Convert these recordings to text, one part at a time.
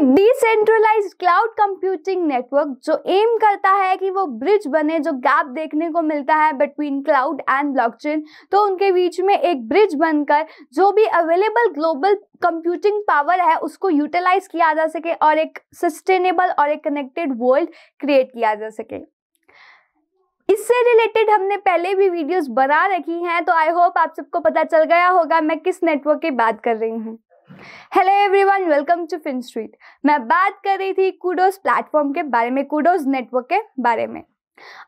एक decentralize cloud computing network जो aim करता है कि वो ब्रिज बने जो गैप देखने को मिलता है बिटवीन क्लाउड एंड ब्लॉकचेन तो उनके बीच में एक ब्रिज बनकर जो भी अवेलेबल ग्लोबल कंप्यूटिंग पावर है उसको यूटिलाइज किया जा सके और एक सस्टेनेबल और एक कनेक्टेड वर्ल्ड क्रिएट किया जा सके इससे रिलेटेड हमने पहले भी वीडियोस बना रखी हैं तो आई होप आप सबको पता चल गया होगा मैं किस नेटवर्क की बात कर रही हूँ hello everyone welcome to fin street मैं बात कर रही थी कूडोज प्लेटफॉर्म के बारे में कूडोज नेटवर्क के बारे में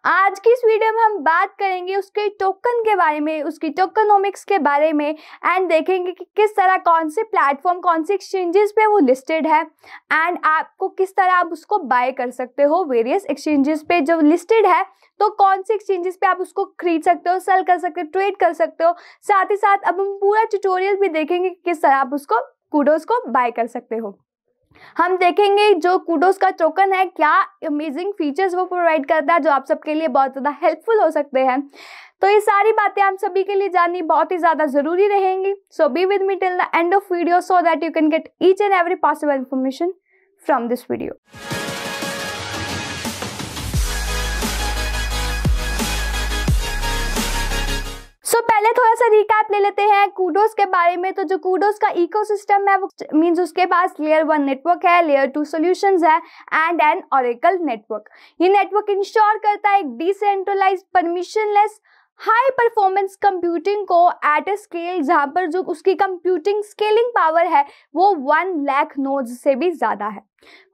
आज की इस वीडियो में हम बात करेंगे उसके टोकन के बारे में उसकी टोकनोमिक्स के बारे में एंड देखेंगे कि किस तरह कौन से प्लेटफॉर्म कौन से एक्सचेंजेस पे वो लिस्टेड है एंड आपको किस तरह आप उसको बाय कर सकते हो वेरियस एक्सचेंजेस पे जो लिस्टेड है तो कौन से एक्सचेंजेस पे आप उसको खरीद सकते हो सेल कर सकते हो ट्रेड कर सकते हो साथ ही साथ अब हम पूरा ट्यूटोरियल भी देखेंगे कि किस तरह आप उसको कूडोज को बाय कर सकते हो हम देखेंगे जो कूडोज का टोकन है क्या अमेजिंग फीचर्स वो प्रोवाइड करता है जो आप सबके लिए बहुत ज़्यादा हेल्पफुल हो सकते हैं तो ये सारी बातें आप सभी के लिए जाननी बहुत ही ज़्यादा ज़रूरी रहेंगी so be with me till the end of video so that you can get each and every possible information from this video so so, पहले थोड़ा सा रिकैप ले लेते हैं कूडोस के बारे में तो जो कूडोस का इकोसिस्टम है वो मींस उसके पास लेयर वन नेटवर्क है लेयर टू सॉल्यूशंस है एंड एन ऑरेकल नेटवर्क ये नेटवर्क इंश्योर करता है एक decentralize permissionless high performance computing को एट ए स्केल जहाँ पर जो उसकी कंप्यूटिंग स्केलिंग पावर है वो वन लैख नोज से भी ज़्यादा है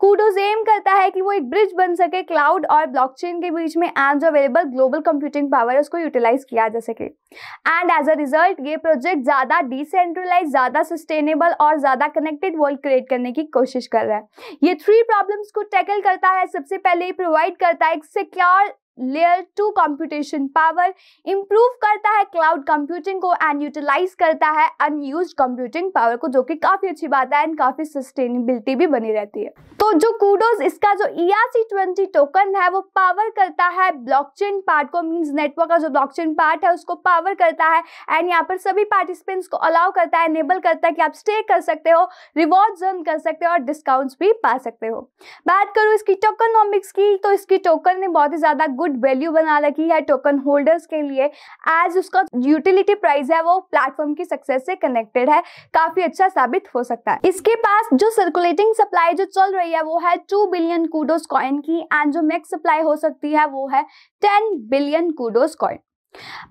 कूडोज एम करता है कि वो एक ब्रिज बन सके क्लाउड और ब्लॉकचेन के बीच में एंड जो अवेलेबल ग्लोबल कंप्यूटिंग पावर है उसको यूटिलाइज किया जा सके एंड एज अ रिजल्ट ये प्रोजेक्ट ज़्यादा डिसेंट्रलाइज ज़्यादा सस्टेनेबल और ज़्यादा कनेक्टेड वर्ल्ड क्रिएट करने की कोशिश कर रहा है ये थ्री प्रॉब्लम्स को टैकल करता है सबसे पहले ये प्रोवाइड करता है एक secure layer to computation power improve करता है क्लाउड कंप्यूटिंग को एंड यूटिलाइज करता है अनयूज कंप्यूटिंग पावर को जो कि काफ़ी अच्छी बात है एंड काफ़ी सस्टेनेबिलिटी भी बनी रहती है तो जो कूडोज इसका जो ई ट्वेंटी टोकन है वो पावर करता है चेन पार्ट को मीन्स नेटवर्क का जो चेन पार्ट है उसको पावर करता है एंड यहाँ पर सभी पार्टिसिपेंट्स को अलाउ करता है एनेबल करता है कि आप स्टे कर सकते हो रिवॉर्ड अर्न कर सकते हो और डिस्काउंट्स भी पा सकते हो बात करूँ इसकी टोकनॉमिक्स की तो इसकी टोकन ने बहुत ही ज़्यादा गुड गुड वैल्यू बना रखी है टोकन होल्डर्स के लिए एज उसका यूटिलिटी प्राइस है वो प्लेटफॉर्म की सक्सेस से कनेक्टेड है काफी अच्छा साबित हो सकता है इसके पास जो सर्कुलेटिंग सप्लाई जो चल रही है वो है टू बिलियन कूडोज कॉइन की एंड जो मैक्स सप्लाई हो सकती है वो है टेन बिलियन कूडोज कॉइन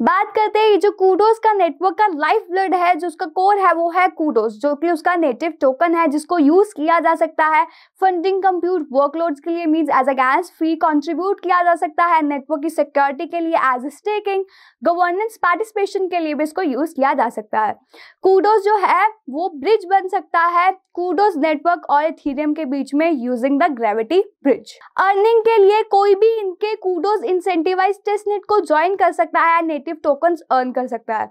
बात करते हैं जो कूडोज का नेटवर्क का लाइफ ब्लड है जो उसका कोर है वो है कूडोज जो कि उसका नेटिव टोकन है जिसको यूज किया जा सकता है फंडिंग कंप्यूट वर्कलोड्स के लिए means as a gas free contribute किया जा सकता है नेटवर्क की सिक्योरिटी के लिए as a staking governance participation के लिए भी इसको यूज किया जा सकता है कूडोज जो है वो ब्रिज बन सकता है कूडोज नेटवर्क और इथीरियम के बीच में using the gravity bridge earning के लिए कोई भी इनके कूडोज इंसेंटिवाइज नेट को ज्वाइन कर सकता है एंड नेटिव टोकन अर्न कर सकता है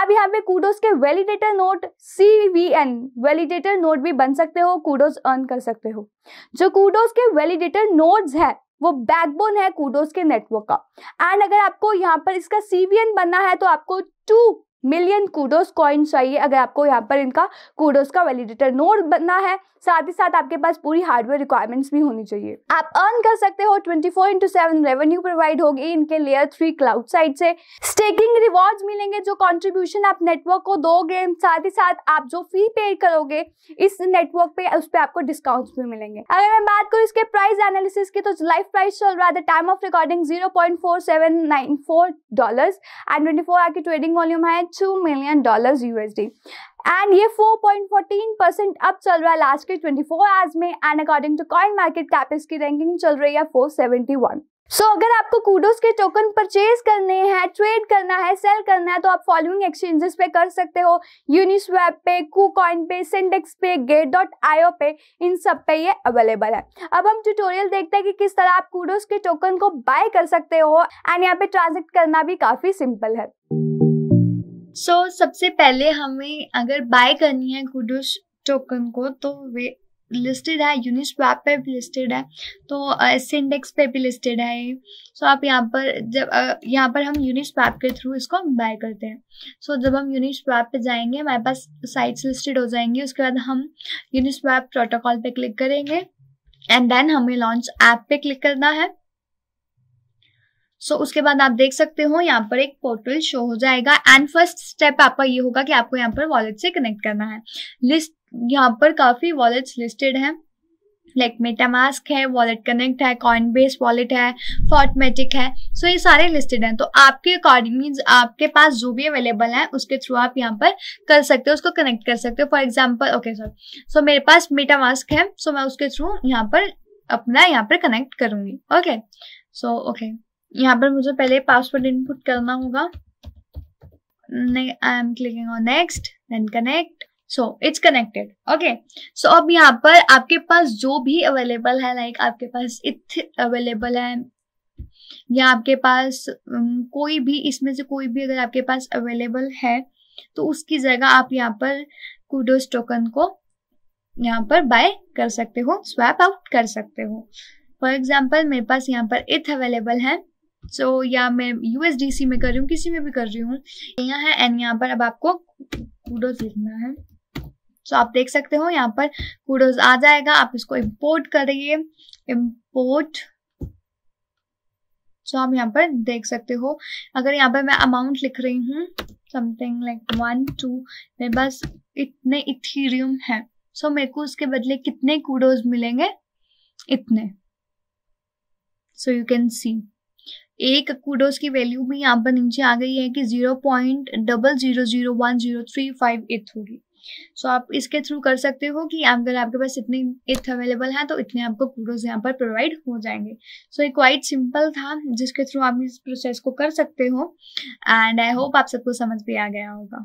आप यहाँ पे कूडोज के validator node C V N validator node भी बन सकते हो कूडोज अर्न कर सकते हो जो कूडोज के वैलिडेटर नोट्स है वो बैकबोन है कूडोज के नेटवर्क का एंड अगर आपको यहाँ पर इसका सीवीएन बनना है तो आपको टू मिलियन कूडोस कॉइन चाहिए अगर आपको यहाँ पर इनका कूडोस का वैलिडेटर नोड बनना है साथ ही साथ आपके पास पूरी हार्डवेयर रिक्वायरमेंट्स भी होनी चाहिए आप अर्न कर सकते हो 24 four into seven revenue provide होगी इनके लेयर थ्री क्लाउड साइड से स्टेकिंग रिवॉर्ड मिलेंगे जो कॉन्ट्रीब्यूशन आप नेटवर्क को दोगे साथ ही साथ आप जो फी पे करोगे इस नेटवर्क पे उस पर आपको डिस्काउंट भी मिलेंगे अगर मैं बात करूँ इसके प्राइस एनालिसिस की तो लाइफ प्राइस चल रहा है time of recording zero point four four seven nine dollar and twenty four hour की ट्रेडिंग वॉल्यूम है 2.2 मिलियन डॉलर्स यूएसडी एंड ये 4.14 परसेंट अब चल रहा है लास्ट के 24 फोर आवर्स में and according to coin market cap इसकी रैंकिंग चल रही है 471 सो so, अगर आपको कूडोस के टोकन परचेज करने हैं ट्रेड करना है सेल करना है तो आप फॉलोइंग एक्सचेंजेस पे कर सकते हो यूनिस्वैप पे कूकॉइन पे सिंडेक्स पे गेट डॉट आईओ पे इन सब पे ये अवेलेबल है अब हम ट्यूटोरियल देखते हैं कि किस तरह आप कूडोस के टोकन को बाय कर सकते हो एंड यहाँ पे ट्रांजेक्ट करना भी काफी सिंपल है सो so, सबसे पहले हमें अगर बाय करनी है गुडुश टोकन को तो वे लिस्टेड है यूनिस्वैप पर भी लिस्टेड है तो एस इंडेक्स पे भी लिस्टेड है ये सो आप यहाँ पर जब यहाँ पर हम यूनिस्वैप के थ्रू इसको बाय करते हैं सो so, जब हम यूनिस्वैप पे जाएंगे हमारे पास साइट्स लिस्टेड हो जाएंगी उसके बाद हम यूनिस्वैप प्रोटोकॉल पे क्लिक करेंगे एंड देन हमें लॉन्च ऐप पे क्लिक करना है सो so, उसके बाद आप देख सकते हो यहाँ पर एक पोर्टल शो हो जाएगा एंड फर्स्ट स्टेप आपका ये होगा कि आपको यहाँ पर वॉलेट से कनेक्ट करना है लिस्ट यहाँ पर काफ़ी वॉलेट्स लिस्टेड हैं लाइक मेटामास्क है वॉलेट कनेक्ट है कॉइन बेस वॉलेट है फॉटमेटिक है सो so ये सारे लिस्टेड हैं तो आपके अकॉर्डिंग मीन्स आपके पास जो भी अवेलेबल है उसके थ्रू आप यहाँ पर कर सकते हो उसको कनेक्ट कर सकते हो for example okay sir so मेरे पास मेटामास्क है सो so मैं उसके थ्रू यहाँ पर अपना यहाँ पर कनेक्ट करूंगी ओके सो ओके यहाँ पर मुझे पहले पासवर्ड इनपुट करना होगा I am clicking on next then connect so it's connected okay so अब यहाँ पर आपके पास जो भी अवेलेबल है लाइक like आपके पास इथ अवेलेबल है या आपके पास um, कोई भी इसमें से कोई भी अगर आपके पास अवेलेबल है तो उसकी जगह आप यहाँ पर कूडोस टोकन को यहाँ पर बाय कर सकते हो स्वैप आउट कर सकते हो फॉर एग्जाम्पल मेरे पास यहाँ पर इथ अवेलेबल है सो so, या मैं यूएसडीसी में कर रही हूँ किसी में भी कर रही हूँ यहाँ है एंड यहाँ पर अब आपको कूडोज लिखना है सो so, आप देख सकते हो यहाँ पर कूडोज आ जाएगा आप इसको इम्पोर्ट करिए इम्पोर्ट सो आप यहाँ पर देख सकते हो अगर यहाँ पर मैं अमाउंट लिख रही हूँ समथिंग लाइक वन टू मेरे पास इतने इथीरियम है सो so, मेरे को उसके बदले कितने कूडोज मिलेंगे इतने सो यू कैन सी एक कूडोस की वैल्यू भी यहाँ पर नीचे आ गई है कि zero point double zero zero one zero three five ETH होगी सो आप इसके थ्रू कर सकते हो कि अगर आपके पास इतने इथ अवेलेबल हैं तो इतने आपको कूडोज यहाँ पर प्रोवाइड हो जाएंगे सो ये क्वाइट सिंपल था जिसके थ्रू आप इस प्रोसेस को कर सकते हो एंड आई होप आप सबको समझ भी आ गया होगा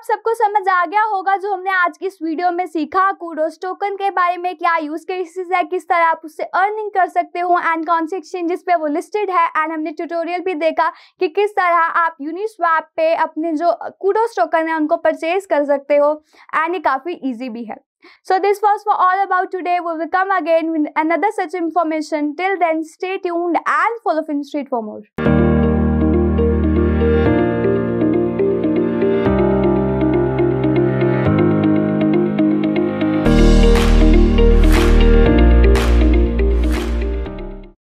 आप सबको समझ आ गया होगा जो हमने आज की इस वीडियो में सीखा कूडोस टोकन के बारे में क्या यूज केसेस है किस तरह आप उससे अर्निंग कर सकते हो एंड कौन से एक्सचेंजेस पे वो लिस्टेड है एंड हमने ट्यूटोरियल भी देखा कि किस तरह आप यूनिस्वैप पे अपने जो कूडोस टोकन है उनको परचेज कर सकते हो एंड ये काफी ईजी भी है So this was for all about today. We will come again with another such information. Till then, stay tuned and follow FinStreet for more.